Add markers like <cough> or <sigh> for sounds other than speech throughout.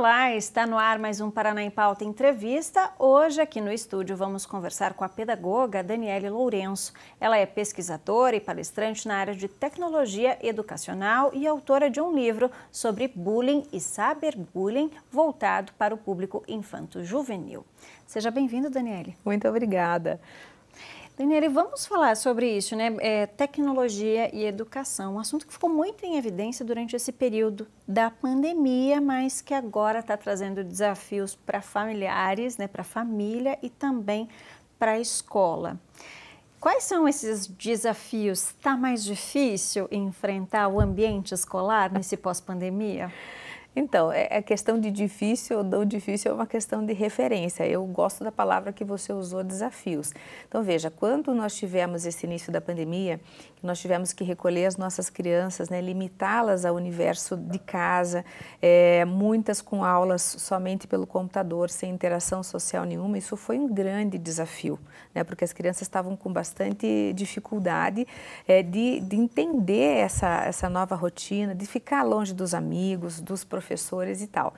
Olá, está no ar mais um Paraná em Pauta Entrevista. Hoje, aqui no estúdio, vamos conversar com a pedagoga Daniele Lourenço. Ela é pesquisadora e palestrante na área de tecnologia educacional e autora de um livro sobre bullying e cyberbullying voltado para o público infanto-juvenil. Seja bem-vinda, Daniele. Muito obrigada. Daniele, vamos falar sobre isso, né? É, tecnologia e educação, um assunto que ficou muito em evidência durante esse período da pandemia, mas que agora está trazendo desafios para familiares, né? Para a família e também para a escola. Quais são esses desafios? Está mais difícil enfrentar o ambiente escolar nesse pós-pandemia? Então, é, é, questão de difícil ou não difícil é uma questão de referência. Eu gosto da palavra que você usou, desafios. Então, veja, quando nós tivemos esse início da pandemia, nós tivemos que recolher as nossas crianças, né, limitá-las ao universo de casa, é, muitas com aulas somente pelo computador, sem interação social nenhuma, isso foi um grande desafio, né, porque as crianças estavam com bastante dificuldade é, de, de entender essa, essa nova rotina, de ficar longe dos amigos, dos professores, professores e tal.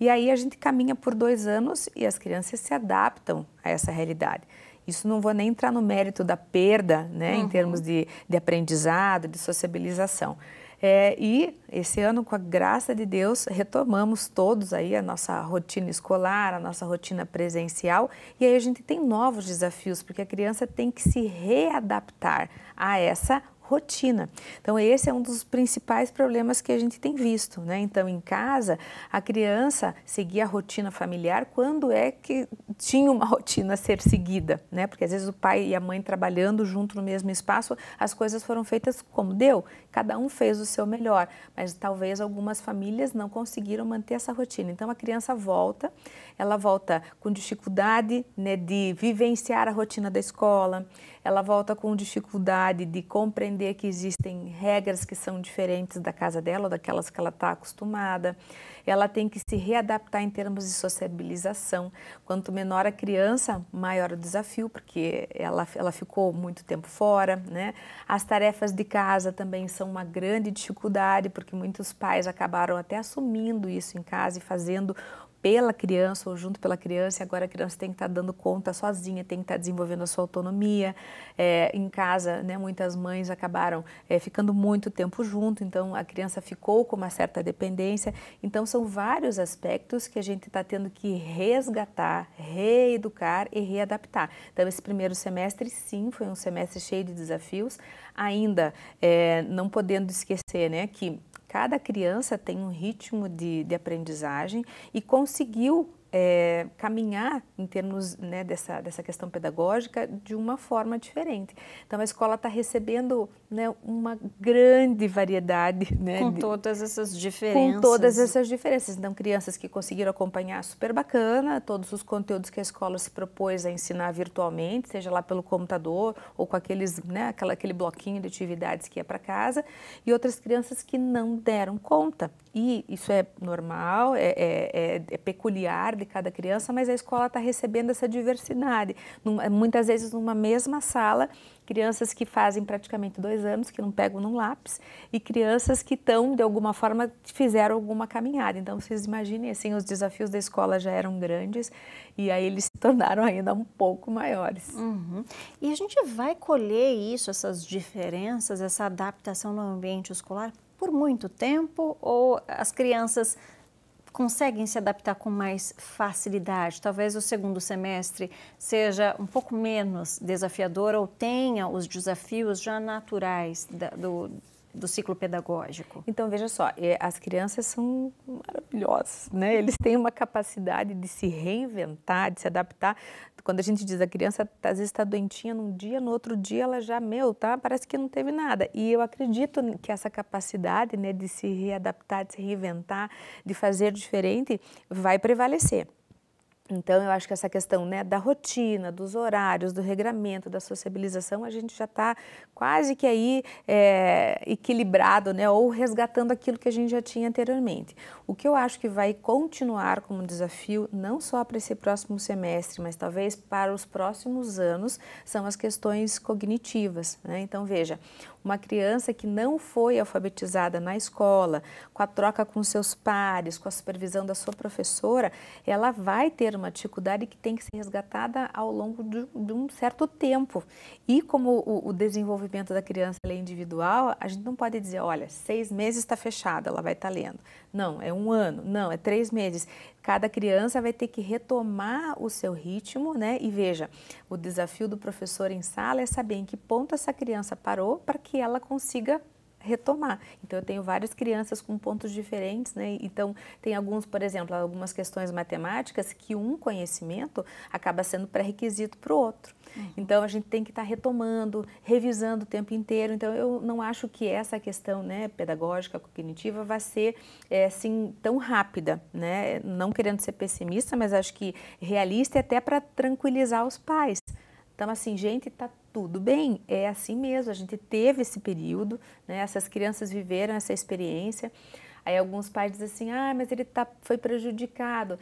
E aí a gente caminha por dois anos e as crianças se adaptam a essa realidade. Isso não vou nem entrar no mérito da perda, né, uhum. em termos de, de aprendizado, de sociabilização. É, e esse ano, com a graça de Deus, retomamos todos aí a nossa rotina escolar, a nossa rotina presencial, e aí a gente tem novos desafios, porque a criança tem que se readaptar a essa rotina. Então, esse é um dos principais problemas que a gente tem visto. Né? Então, em casa, a criança seguia a rotina familiar quando é que tinha uma <laughs> rotina a ser seguida, né? porque às vezes o pai e a mãe trabalhando junto no mesmo espaço, as coisas foram feitas como deu, cada um fez o seu melhor, mas talvez algumas famílias não conseguiram manter essa rotina. Então, a criança volta, ela volta com dificuldade né, de vivenciar a rotina da escola, ela volta com dificuldade de compreender que existem regras que são diferentes da casa dela ou daquelas que ela está acostumada. Ela tem que se readaptar em termos de sociabilização. Quanto menor a criança, maior o desafio, porque ela, ela ficou muito tempo fora. Né? As tarefas de casa também são uma grande dificuldade, porque muitos pais acabaram até assumindo isso em casa e fazendo pela criança ou junto pela criança, e agora a criança tem que estar tá dando conta sozinha, tem que estar tá desenvolvendo a sua autonomia. É, em casa, né, muitas mães acabaram é, ficando muito tempo junto, então a criança ficou com uma certa dependência. Então, são vários aspectos que a gente está tendo que resgatar, reeducar e readaptar. Então, esse primeiro semestre, sim, foi um semestre cheio de desafios. Ainda, é, não podendo esquecer né, que cada criança tem um ritmo de, de aprendizagem e conseguiu é, caminhar em termos né, dessa, dessa questão pedagógica de uma forma diferente. Então a escola está recebendo né, uma grande variedade. Né, com todas essas diferenças. Com todas essas diferenças. Então, crianças que conseguiram acompanhar super bacana todos os conteúdos que a escola se propôs a ensinar virtualmente, seja lá pelo computador ou com aqueles, né, aquela, aquele bloquinho de atividades que ia para casa, e outras crianças que não deram conta. E isso é normal, é, é, é, é peculiar de de cada criança, mas a escola está recebendo essa diversidade. É, muitas vezes, numa mesma sala, crianças que fazem praticamente dois anos, que não pegam num lápis, e crianças que estão, de alguma forma, fizeram alguma caminhada. Então, vocês imaginem, assim, os desafios da escola já eram grandes e aí eles se tornaram ainda um pouco maiores. Uhum. E a gente vai colher isso, essas diferenças, essa adaptação no ambiente escolar, por muito tempo ou as crianças conseguem se adaptar com mais facilidade. Talvez o segundo semestre seja um pouco menos desafiador ou tenha os desafios já naturais da, do, do ciclo pedagógico? Então, veja só, é, as crianças são maravilhosas, né? Eles têm uma capacidade de se reinventar, de se adaptar. Quando a gente diz a criança, às vezes está doentinha num dia, no outro dia ela já, meu, tá? Parece que não teve nada. E eu acredito que essa capacidade, né, de se readaptar, de se reinventar, de fazer diferente, vai prevalecer. Então, eu acho que essa questão né, da rotina, dos horários, do regramento, da sociabilização, a gente já está quase que aí é, equilibrado, né, ou resgatando aquilo que a gente já tinha anteriormente. O que eu acho que vai continuar como desafio, não só para esse próximo semestre, mas talvez para os próximos anos, são as questões cognitivas. Né? Então, veja, uma criança que não foi alfabetizada na escola, com a troca com seus pares, com a supervisão da sua professora, ela vai ter uma dificuldade que tem que ser resgatada ao longo de, de um certo tempo. E como o, o desenvolvimento da criança é individual, a gente não pode dizer, olha, seis meses está fechado, ela vai estar tá lendo. Não, é um ano, não, é três meses. Cada criança vai ter que retomar o seu ritmo, né? E veja, o desafio do professor em sala é saber em que ponto essa criança parou para que ela consiga retomar. Então, eu tenho várias crianças com pontos diferentes, né? Então, tem alguns, por exemplo, algumas questões matemáticas que um conhecimento acaba sendo pré-requisito para o outro. É. Então a gente tem que estar tá retomando, revisando o tempo inteiro. Então eu não acho que essa questão né, pedagógica, cognitiva, vai ser é, assim tão rápida. Né? Não querendo ser pessimista, mas acho que realista é até para tranquilizar os pais. Então, assim, gente, tá tudo bem, é assim mesmo. A gente teve esse período, né? essas crianças viveram essa experiência. Aí alguns pais dizem assim: ah, mas ele tá, foi prejudicado.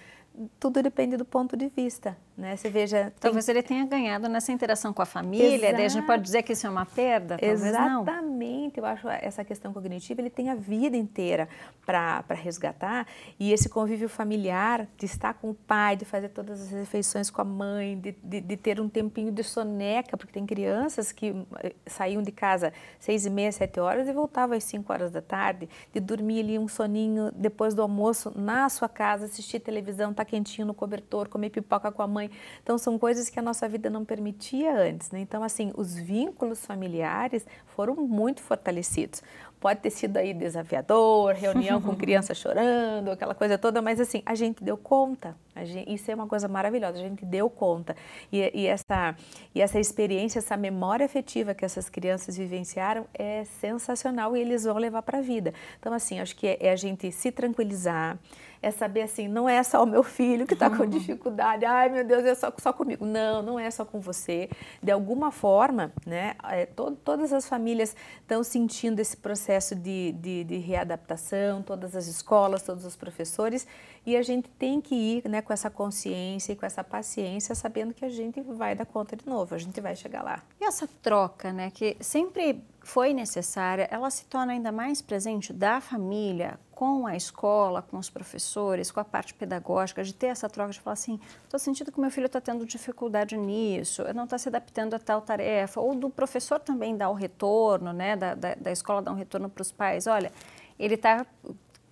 Tudo depende do ponto de vista. Né? Você veja. Talvez tem... ele tenha ganhado nessa interação com a família, Exato. daí a gente pode dizer que isso é uma perda? Talvez Exatamente, não. eu acho essa questão cognitiva, ele tem a vida inteira para resgatar e esse convívio familiar, de estar com o pai, de fazer todas as refeições com a mãe, de, de, de ter um tempinho de soneca, porque tem crianças que eh, saíam de casa seis e meia, sete horas e voltavam às cinco horas da tarde, de dormir ali um soninho depois do almoço na sua casa, assistir televisão, estar tá quentinho no cobertor, comer pipoca com a mãe mãe. Então, são coisas que a nossa vida não permitia antes. Né? Então, assim, os vínculos familiares foram muito fortalecidos. Pode ter sido aí desafiador, reunião com <laughs> criança chorando, aquela coisa toda, mas assim, a gente deu conta. Gente, isso é uma coisa maravilhosa, a gente deu conta. E, e, essa, e essa experiência, essa memória afetiva que essas crianças vivenciaram é sensacional e eles vão levar para a vida. Então, assim, acho que é, é a gente se tranquilizar, é saber assim, não é só o meu filho que está com uhum. dificuldade, ai meu Deus, é só, só comigo. Não, não é só com você. De alguma forma, né, é, to, todas as famílias estão sentindo esse processo de, de, de, readaptação, todas as escolas, todos os professores, e a gente tem que ir né, com essa consciência e com essa paciência, sabendo que a gente vai dar conta de novo, a gente vai chegar lá. E essa troca, né, que sempre foi necessária, ela se torna ainda mais presente da família com a escola, com os professores, com a parte pedagógica, de ter essa troca, de falar assim, estou sentindo que meu filho está tendo dificuldade nisso, não está se adaptando a tal tarefa, ou do professor também dar o retorno, né, da, da, da escola dar um retorno para os pais, olha, ele está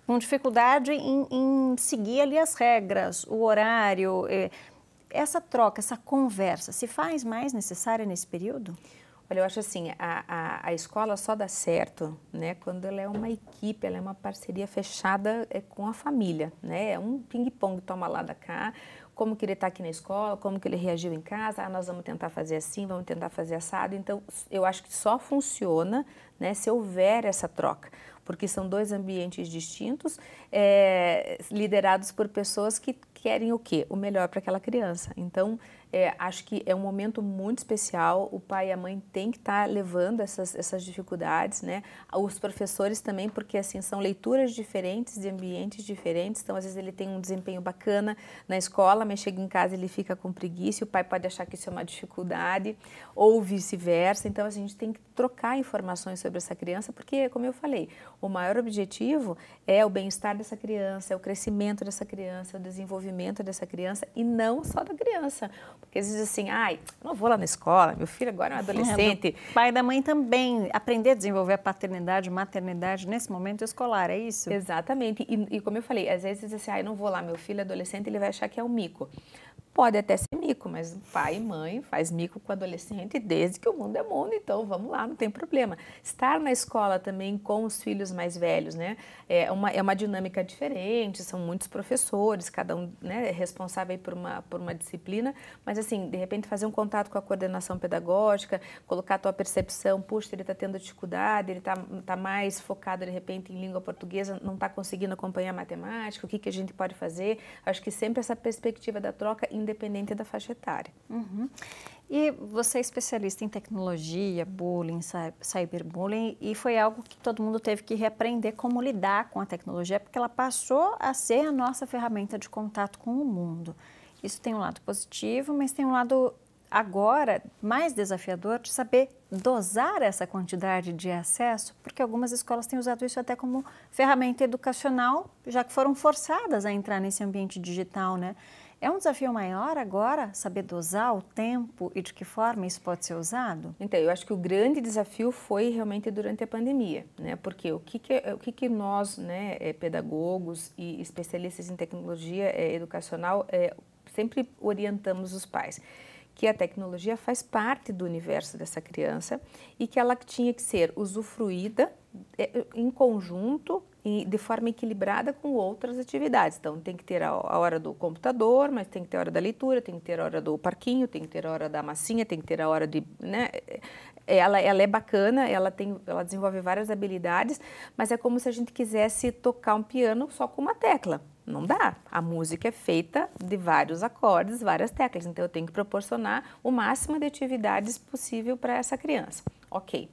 com dificuldade em, em, seguir ali as regras, o horário, eh. essa troca, essa conversa, se faz mais necessária nesse período? Olha, eu acho assim, a, a, a, escola só dá certo, né, quando ela é uma equipe, ela é uma parceria fechada é, com a família, né, é um ping-pong, toma lá da cá, como que ele está aqui na escola, como que ele reagiu em casa, ah, nós vamos tentar fazer assim, vamos tentar fazer assado, então eu acho que só funciona, né, se houver essa troca, porque são dois ambientes distintos, é, liderados por pessoas que querem o quê? O melhor para aquela criança, então é, acho que é um momento muito especial. O pai e a mãe têm que estar tá levando essas, essas dificuldades, né? Os professores também, porque assim são leituras diferentes de ambientes diferentes. Então às vezes ele tem um desempenho bacana na escola, mas chega em casa ele fica com preguiça. o pai pode achar que isso é uma dificuldade ou vice-versa. Então a gente tem que trocar informações sobre essa criança, porque como eu falei, o maior objetivo é o bem-estar dessa criança, é o crescimento dessa criança, é o desenvolvimento dessa criança e não só da criança porque eles dizem assim, ai, não vou lá na escola, meu filho agora é um é, adolescente. É, pai da mãe também, aprender a desenvolver a paternidade, maternidade nesse momento escolar, é isso? Exatamente. E, e como eu falei, às vezes dizem assim, ai, não vou lá, meu filho é adolescente, ele vai achar que é um mico. Pode até ser mico, mas pai e mãe faz mico com adolescente desde que o mundo é mundo, então vamos lá, não tem problema. Estar na escola também com os filhos mais velhos, né? É uma, é uma dinâmica diferente, são muitos professores, cada um né, é responsável por uma, por uma disciplina, mas assim, de repente fazer um contato com a coordenação pedagógica, colocar a tua percepção, puxa, ele está tendo dificuldade, ele está tá mais focado de repente em língua portuguesa, não está conseguindo acompanhar matemática, o que, que a gente pode fazer? Acho que sempre essa perspectiva da troca independente da faixa etária. Uhum. E você é especialista em tecnologia, bullying, cyberbullying, e foi algo que todo mundo teve que reaprender como lidar com a tecnologia, porque ela passou a ser a nossa ferramenta de contato com o mundo. Isso tem um lado positivo, mas tem um lado agora mais desafiador de saber dosar essa quantidade de acesso, porque algumas escolas têm usado isso até como ferramenta educacional, já que foram forçadas a entrar nesse ambiente digital, né? É um desafio maior agora saber dosar o tempo e de que forma isso pode ser usado? Então, eu acho que o grande desafio foi realmente durante a pandemia, né? Porque o que, que, o que, que nós, né, é, pedagogos e especialistas em tecnologia é, educacional, é, sempre orientamos os pais? que a tecnologia faz parte do universo dessa criança e que ela tinha que ser usufruída é, em conjunto e de forma equilibrada com outras atividades. Então, tem que ter a, a hora do computador, mas tem que ter a hora da leitura, tem que ter a hora do parquinho, tem que ter a hora da massinha, tem que ter a hora de. Né? É, ela, ela é bacana, ela, tem, ela desenvolve várias habilidades, mas é como se a gente quisesse tocar um piano só com uma tecla. Não dá. A música é feita de vários acordes, várias teclas, então eu tenho que proporcionar o máximo de atividades possível para essa criança. Ok.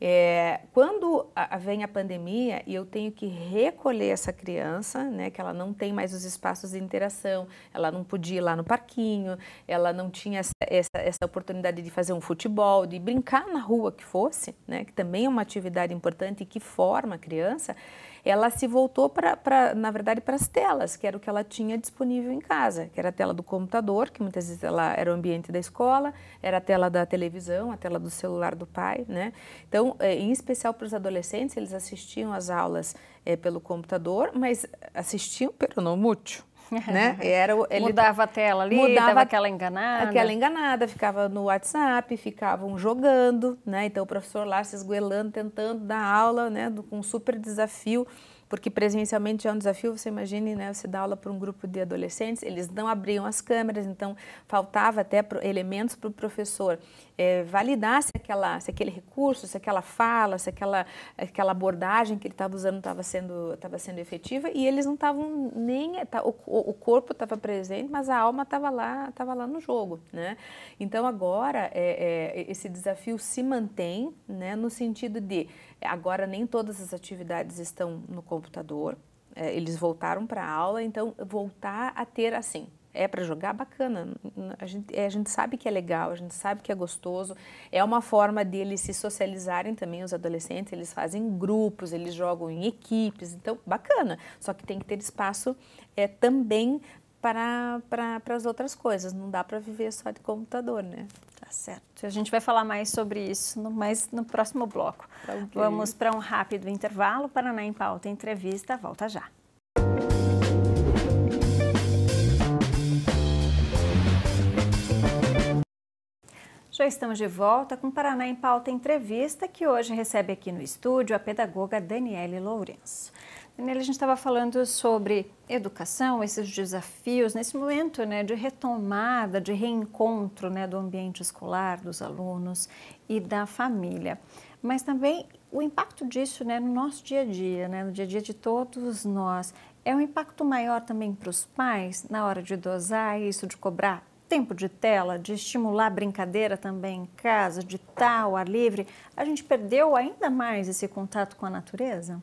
É, quando a, vem a pandemia e eu tenho que recolher essa criança, né, que ela não tem mais os espaços de interação, ela não podia ir lá no parquinho, ela não tinha essa, essa, essa oportunidade de fazer um futebol, de brincar na rua que fosse, né, que também é uma atividade importante e que forma a criança ela se voltou para, na verdade, para as telas, que era o que ela tinha disponível em casa, que era a tela do computador, que muitas vezes ela era o ambiente da escola, era a tela da televisão, a tela do celular do pai, né? Então, é, em especial para os adolescentes, eles assistiam às aulas é, pelo computador, mas assistiam, <laughs> pero não muito né? <laughs> Era, ele mudava a tela ali, mudava dava aquela enganada. Aquela enganada, ficava no WhatsApp, ficavam jogando, né? Então o professor lá se esguelando, tentando dar aula, né? Com um super desafio, porque presencialmente é um desafio, você imagine, né? Você dá aula para um grupo de adolescentes, eles não abriam as câmeras, então faltava até elementos para o professor é, validar se, aquela, se aquele recurso, se aquela fala, se aquela, aquela abordagem que ele estava usando estava sendo, sendo efetiva e eles não estavam nem. Tá, o, o corpo estava presente, mas a alma estava lá, tava lá no jogo. Né? Então agora é, é, esse desafio se mantém né, no sentido de agora nem todas as atividades estão no computador. É, eles voltaram para a aula, então voltar a ter assim é para jogar, bacana. A gente, é, a gente sabe que é legal, a gente sabe que é gostoso. É uma forma deles se socializarem também, os adolescentes, eles fazem grupos, eles jogam em equipes, então bacana. Só que tem que ter espaço é, também para, para, para as outras coisas, não dá para viver só de computador, né? Tá certo. A gente vai falar mais sobre isso no, mais no próximo bloco. Vamos para um rápido intervalo. Paraná em Pauta Entrevista, volta já. Já estamos de volta com Paraná em Pauta Entrevista, que hoje recebe aqui no estúdio a pedagoga Daniele Lourenço. Daniele, a gente estava falando sobre educação, esses desafios nesse momento né, de retomada, de reencontro né, do ambiente escolar, dos alunos e da família. Mas também o impacto disso né, no nosso dia a dia, né, no dia a dia de todos nós. É um impacto maior também para os pais na hora de dosar isso, de cobrar tempo de tela, de estimular brincadeira também em casa, de estar ao ar livre, a gente perdeu ainda mais esse contato com a natureza?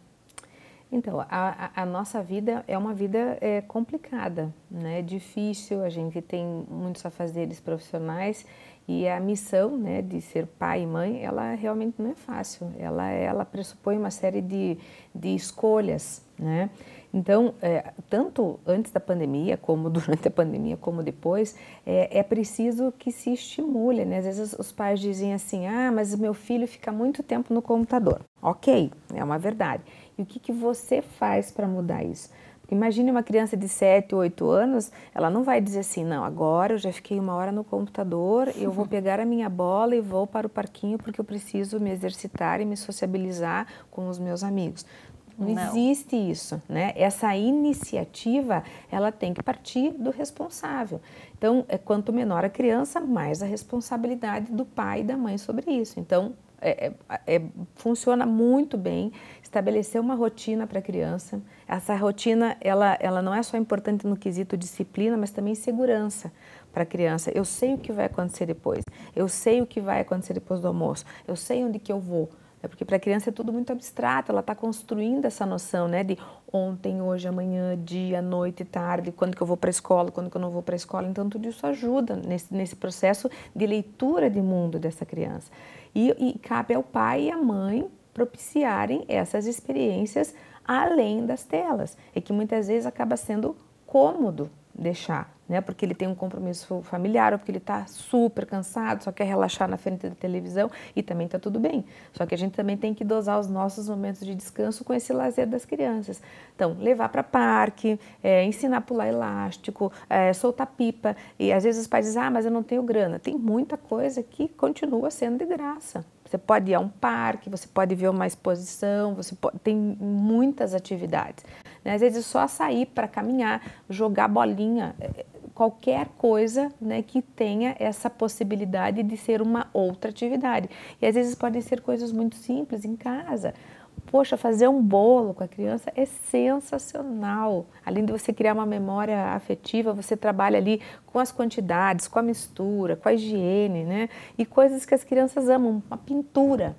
Então, a, a, nossa vida é uma vida é, complicada, né? É difícil, a gente tem muitos afazeres profissionais e a missão né, de ser pai e mãe, ela realmente não é fácil, ela, ela pressupõe uma série de, de escolhas, né? Então, é, tanto antes da pandemia, como <laughs> durante a pandemia, como depois, é, é preciso que se estimule. Né? Às vezes os pais dizem assim: ah, mas meu filho fica muito tempo no computador. Ok, é uma verdade. E o que, que você faz para mudar isso? Imagine uma criança de 7, 8 anos, ela não vai dizer assim, não, agora eu já fiquei uma hora no computador, eu vou <laughs> pegar a minha bola e vou para o parquinho porque eu preciso me exercitar e me sociabilizar com os meus amigos. Não, não, existe isso, né? Essa iniciativa, ela tem que partir do responsável. Então, é, quanto menor a criança, mais a responsabilidade do pai e da mãe sobre isso. Então, é, é, é funciona muito bem estabelecer uma rotina para a criança. Essa rotina, ela, ela não é só importante no quesito disciplina, mas também segurança para a criança. Eu sei o que vai acontecer depois, eu sei o que vai acontecer depois do almoço, eu sei onde que eu vou, é porque para a criança é tudo muito abstrato, ela está construindo essa noção, né, de ontem, hoje, amanhã, dia, noite, tarde, quando que eu vou para a escola, quando que eu não vou para a escola. Então tudo isso ajuda nesse, nesse processo de leitura de mundo dessa criança. E, e cabe ao pai e à mãe propiciarem essas experiências além das telas. É que muitas vezes acaba sendo cômodo deixar, né? Porque ele tem um compromisso familiar, ou porque ele está super cansado, só quer relaxar na frente da televisão e também está tudo bem. Só que a gente também tem que dosar os nossos momentos de descanso com esse lazer das crianças. Então, levar para parque, é, ensinar a pular elástico, é, soltar pipa. E às vezes os pais dizem, ah, mas eu não tenho grana. Tem muita coisa que continua sendo de graça. Você pode ir a um parque, você pode ver uma exposição, você pode... tem muitas atividades. Né? Às vezes é só sair para caminhar, jogar bolinha, é, é, qualquer coisa né, que tenha essa possibilidade de ser uma outra atividade. E às vezes podem ser coisas muito simples em casa. Poxa, fazer um bolo com a criança é sensacional. Além de você criar uma memória afetiva, você trabalha ali com as quantidades, com a mistura, com a higiene, né? E coisas que as crianças amam, uma pintura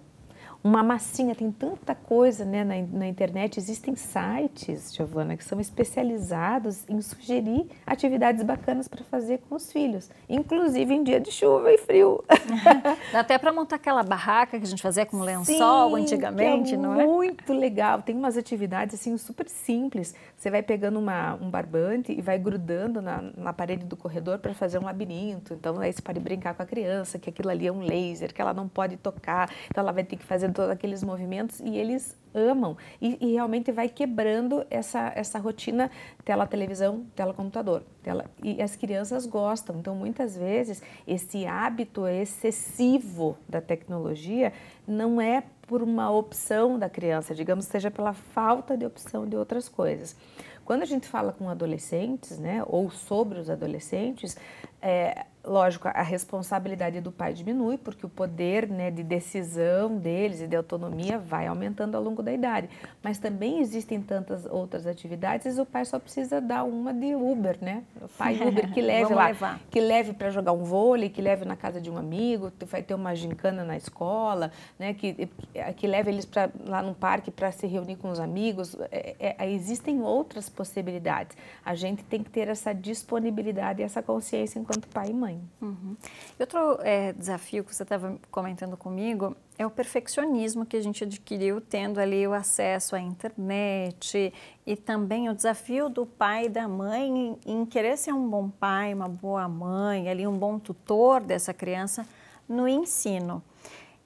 uma massinha, tem tanta coisa né, na, na internet. Existem sites, Giovana, que são especializados em sugerir atividades bacanas para fazer com os filhos, inclusive em dia de chuva e frio. <laughs> Dá até para montar aquela barraca que a gente fazia com lençol Sim, antigamente, é não é? Muito legal. Tem umas atividades assim super simples. Você vai pegando uma, um barbante e vai grudando na, na parede do corredor para fazer um labirinto. Então, aí você pode brincar com a criança, que aquilo ali é um laser, que ela não pode tocar, então ela vai ter que fazer todos aqueles movimentos e eles amam e, e, realmente vai quebrando essa, essa rotina tela televisão tela computador tela e as crianças gostam então muitas vezes esse hábito excessivo da tecnologia não é por uma opção da criança digamos seja pela falta de opção de outras coisas quando a gente fala com adolescentes né ou sobre os adolescentes é, lógico, a responsabilidade do pai diminui, porque o poder né, de decisão deles e de autonomia vai aumentando ao longo da idade. Mas também existem tantas outras atividades, o pai só precisa dar uma de Uber, né? O pai <laughs> Uber que leve lá, levar. que leve para jogar um vôlei, que leve na casa de um amigo, que vai ter uma gincana na escola, né? que, que leve eles pra, lá no parque para se reunir com os amigos. É, é, existem outras possibilidades. A gente tem que ter essa disponibilidade e essa consciência enquanto enquanto pai e mãe. Uhum. E outro é, desafio que você estava comentando comigo é o perfeccionismo que a gente adquiriu tendo ali o acesso à internet e também o desafio do pai e da mãe em, em querer ser um bom pai, uma boa mãe, ali um bom tutor dessa criança no ensino.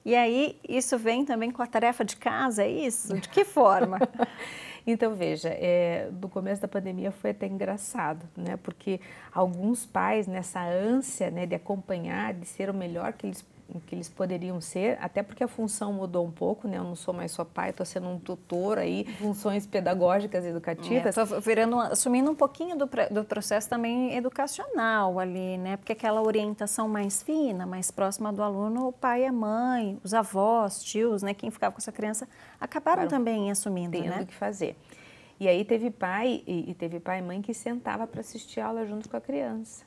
E aí, isso vem também com a tarefa de casa, é isso? De que forma? <laughs> Então, veja, é, do começo da pandemia foi até engraçado, né? Porque alguns pais, nessa ânsia né, de acompanhar, de ser o melhor que eles que eles poderiam ser, até porque a função mudou um pouco, né? Eu não sou mais só pai, estou sendo um tutor aí, funções pedagógicas, educativas. É, virando, assumindo um pouquinho do, do processo também educacional ali, né? Porque aquela orientação mais fina, mais próxima do aluno, o pai e a mãe, os avós, tios, né? Quem ficava com essa criança, acabaram também assumindo, tendo né? o que fazer. E aí teve pai e teve pai e mãe que sentava para assistir aula junto com a criança.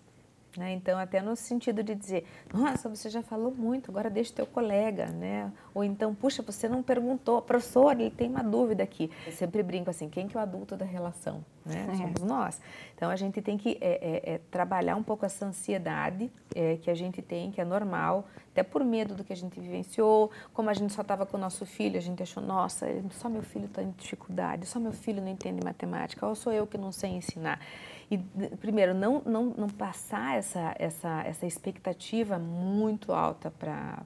Né? Então, até no sentido de dizer, nossa, você já falou muito, agora deixa o teu colega, né? Ou então, puxa, você não perguntou, professor, ele tem uma dúvida aqui. Eu sempre brinco assim, quem que é o adulto da relação? Né? É. Somos nós. Então, a gente tem que é, é, é trabalhar um pouco essa ansiedade é, que a gente tem, que é normal, até por medo do que a gente vivenciou, como a gente só estava com o nosso filho, a gente achou, nossa, só meu filho está em dificuldade, só meu filho não entende matemática, ou sou eu que não sei ensinar. E, primeiro, não, não, não passar essa, essa, essa expectativa muito alta para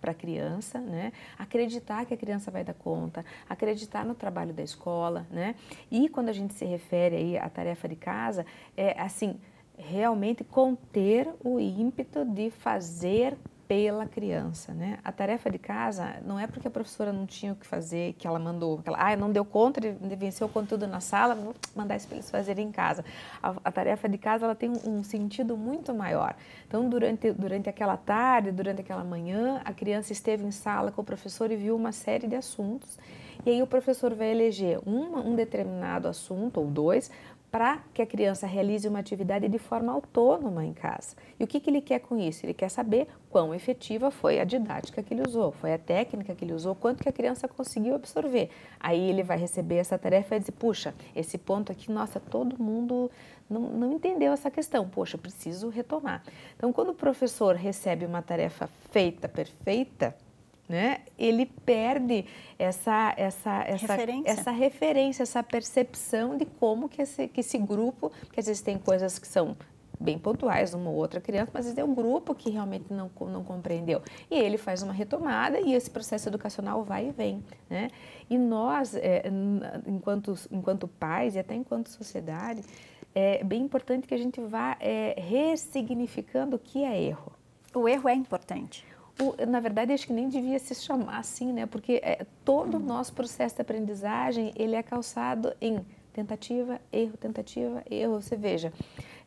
a criança, né? Acreditar que a criança vai dar conta, acreditar no trabalho da escola, né? E quando a gente se refere aí à tarefa de casa, é assim, realmente conter o ímpeto de fazer pela criança, né? A tarefa de casa não é porque a professora não tinha o que fazer, que ela mandou, que ela, ah, não deu conta de vencer o conteúdo na sala, vou mandar isso para eles fazerem em casa. A, a, tarefa de casa ela tem um, um sentido muito maior. Então, durante, durante aquela tarde, durante aquela manhã, a criança esteve em sala com o professor e viu uma série de assuntos. E aí o professor vai eleger uma, um determinado assunto ou dois para que a criança realize uma atividade de forma autônoma em casa. E o que, que ele quer com isso? Ele quer saber quão efetiva foi a didática que ele usou, foi a técnica que ele usou, quanto que a criança conseguiu absorver. Aí ele vai receber essa tarefa e dizer, puxa, esse ponto aqui, nossa, todo mundo não, não entendeu essa questão, poxa, preciso retomar. Então, quando o professor recebe uma tarefa feita, perfeita, né? Ele perde essa essa essa referência. essa referência, essa percepção de como que esse que esse grupo, que às vezes tem coisas que são bem pontuais, uma ou outra criança, mas é um grupo que realmente não, não compreendeu. E ele faz uma retomada e esse processo educacional vai e vem. Né? E nós, é, enquanto, enquanto pais e até enquanto sociedade, é bem importante que a gente vá é, ressignificando o que é erro. O erro é importante na verdade, acho que nem devia se chamar assim, né? Porque é, todo o uhum. nosso processo de aprendizagem, ele é calçado em tentativa, erro, tentativa, erro. Você veja,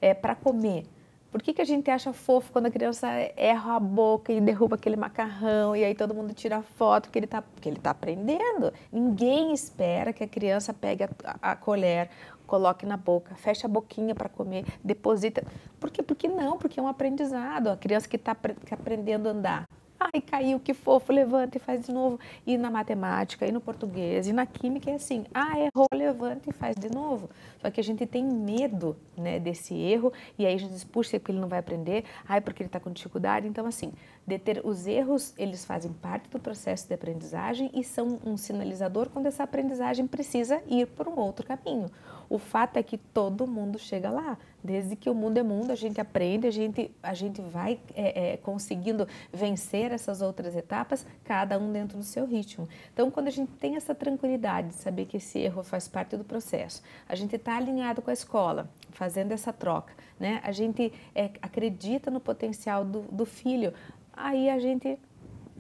é, para comer, por que, que a gente acha fofo quando a criança erra a boca e derruba aquele macarrão e aí todo mundo tira foto que ele está que ele tá aprendendo? Ninguém espera que a criança pegue a, a colher, coloque na boca, feche a boquinha para comer, deposita. Por quê? Porque não, porque é um aprendizado. A criança que está tá aprendendo a andar, Ai, caiu, que fofo, levanta e faz de novo. E na matemática, e no português, e na química é assim. Ah, errou, levanta e faz de novo. Só que a gente tem medo né, desse erro e aí a gente diz, puxa, é porque ele não vai aprender, ai, porque ele está com dificuldade. Então, assim, deter os erros, eles fazem parte do processo de aprendizagem e são um sinalizador quando essa aprendizagem precisa ir por um outro caminho. O fato é que todo mundo chega lá. Desde que o mundo é mundo, a gente aprende, a gente, a gente vai é, é, conseguindo vencer essas outras etapas, cada um dentro do seu ritmo. Então, quando a gente tem essa tranquilidade de saber que esse erro faz parte do processo, a gente está está alinhado com a escola, fazendo essa troca, né? A gente é, acredita no potencial do, do filho, aí a gente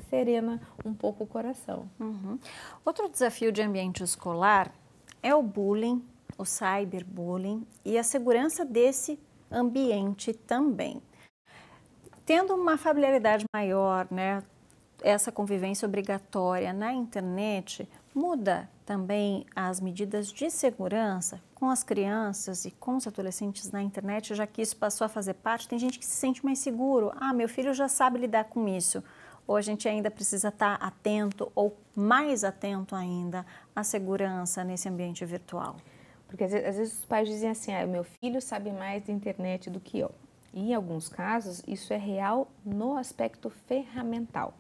serena um pouco o coração. Uhum. Outro desafio de ambiente escolar é o bullying, o cyberbullying e a segurança desse ambiente também. Tendo uma familiaridade maior, né, essa convivência obrigatória na internet, muda também as medidas de segurança com as crianças e com os adolescentes na internet, já que isso passou a fazer parte. Tem gente que se sente mais seguro. Ah, meu filho já sabe lidar com isso. Ou a gente ainda precisa estar atento ou mais atento ainda à segurança nesse ambiente virtual? Porque às vezes, os pais dizem assim: ah, meu filho sabe mais da internet do que eu. E em alguns casos, isso é real no aspecto ferramental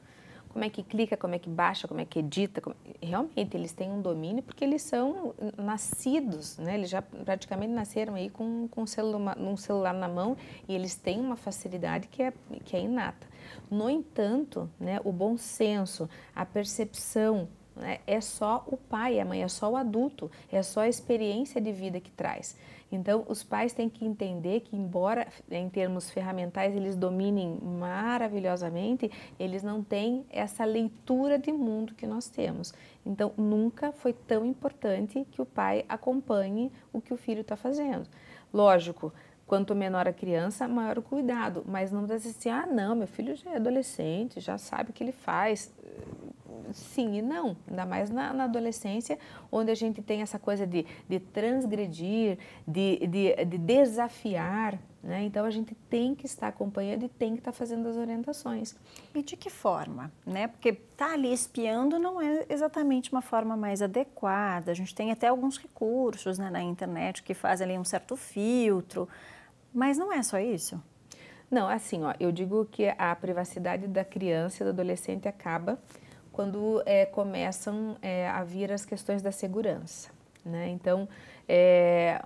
como é que clica, como é que baixa, como é que edita. Como... É realmente, eles têm um domínio porque eles são nascidos, né? Eles já praticamente nasceram aí com, com um, celular, um celular na mão e eles têm uma facilidade que é, que é inata. No entanto, né, o bom senso, a percepção, né, é só o pai, a mãe, é só o adulto, é só a experiência de vida que traz. Então, os pais têm que entender que, embora em termos ferramentais eles dominem maravilhosamente, eles não têm essa leitura de mundo que nós temos. Então, nunca foi tão importante que o pai acompanhe o que o filho está fazendo. Lógico, quanto menor a criança, maior o cuidado, mas não dizer assim, ah, não, meu filho já é adolescente, já sabe o que ele faz sim e não, ainda mais na, na, adolescência, onde a gente tem essa coisa de, de transgredir, de, de, de desafiar. Né? Então a gente tem que estar acompanhando e tem que estar fazendo as orientações. E de que forma? Né? Porque estar tá ali espiando não é exatamente uma forma mais adequada. A gente tem até alguns recursos né, na internet que fazem ali um certo filtro, mas não é só isso. Não, assim, ó, eu digo que a privacidade da criança e do adolescente acaba quando é, começam é, a vir as questões da segurança. Né? Então, é,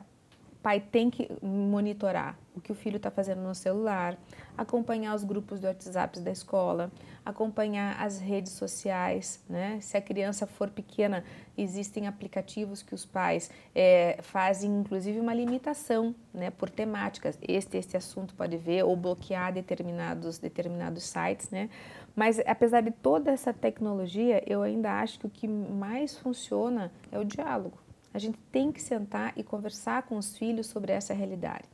pai tem que monitorar o que o filho está fazendo no celular, acompanhar os grupos do WhatsApp da escola, acompanhar as redes sociais, né? Se a criança for pequena, existem aplicativos que os pais é, fazem, inclusive, uma limitação, né? Por temáticas, este este assunto pode ver ou bloquear determinados determinados sites, né? Mas apesar de toda essa tecnologia, eu ainda acho que o que mais funciona é o diálogo. A gente tem que sentar e conversar com os filhos sobre essa realidade.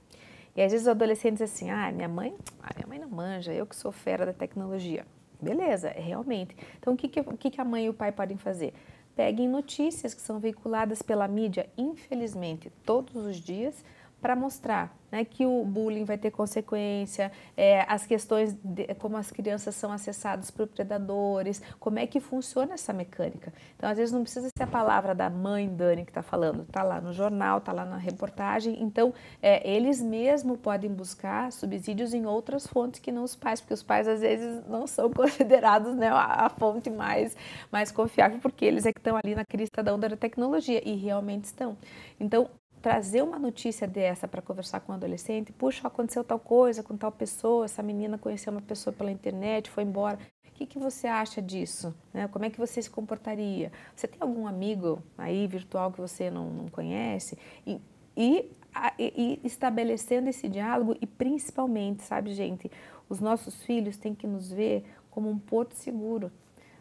E às vezes os adolescentes assim, ah, minha mãe, ah, minha mãe não manja, eu que sou fera da tecnologia. Beleza, é, realmente. Então, o que, que, o que, que a mãe e o pai podem fazer? Peguem notícias que são veiculadas pela mídia, infelizmente, todos os dias, para mostrar né, que o bullying vai ter consequência, é, as questões de, como as crianças são acessadas por predadores, como é que funciona essa mecânica. Então, às vezes não precisa ser a palavra da mãe Dani que está falando, está lá no jornal, está lá na reportagem. Então, é, eles mesmo podem buscar subsídios em outras fontes que não os pais, porque os pais às vezes não são <laughs> considerados né, a, a fonte mais, mais confiável, porque eles é que estão ali na crista da onda da tecnologia e realmente estão. Então, trazer uma notícia dessa para conversar com um adolescente, puxa, aconteceu tal coisa com tal pessoa, essa menina conheceu uma pessoa pela internet, foi embora. O que, que você acha disso? Né? Como é que você se comportaria? Você tem algum amigo aí virtual que você não, não conhece? E, e, a, e estabelecendo esse diálogo e principalmente, sabe, gente, os nossos filhos têm que nos ver como um porto seguro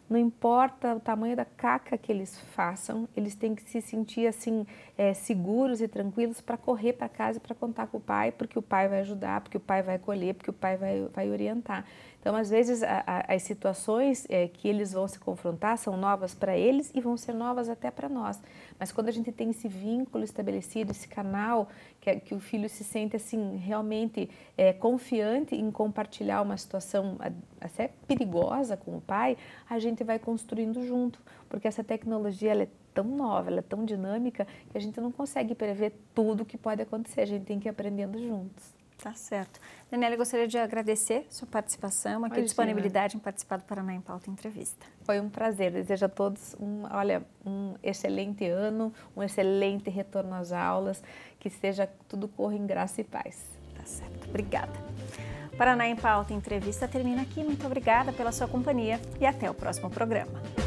não importa o tamanho da caca que eles façam, eles têm que se sentir assim é, seguros e tranquilos para correr para casa e para contar com o pai, porque o pai vai ajudar, porque o pai vai colher, porque o pai vai, vai orientar. Então, às vezes, a, a, as situações é, que eles vão se confrontar são novas para eles e vão ser novas até para nós. Mas quando a gente tem esse vínculo estabelecido, esse canal, que, é, que o filho se sente assim, realmente é, confiante em compartilhar uma situação até perigosa com o pai, a gente vai construindo junto. Porque essa tecnologia ela é tão nova, ela é tão dinâmica, que a gente não consegue prever tudo o que pode acontecer, a gente tem que ir aprendendo juntos. Tá certo. Daniela, eu gostaria de agradecer sua participação, aqui Imagina. disponibilidade em participar do Paraná em Pauta Entrevista. Foi um prazer. Desejo a todos um, olha, um excelente ano, um excelente retorno às aulas, que seja tudo corra em graça e paz. Tá certo. Obrigada. Paraná em Pauta Entrevista termina aqui. Muito obrigada pela sua companhia e até o próximo programa.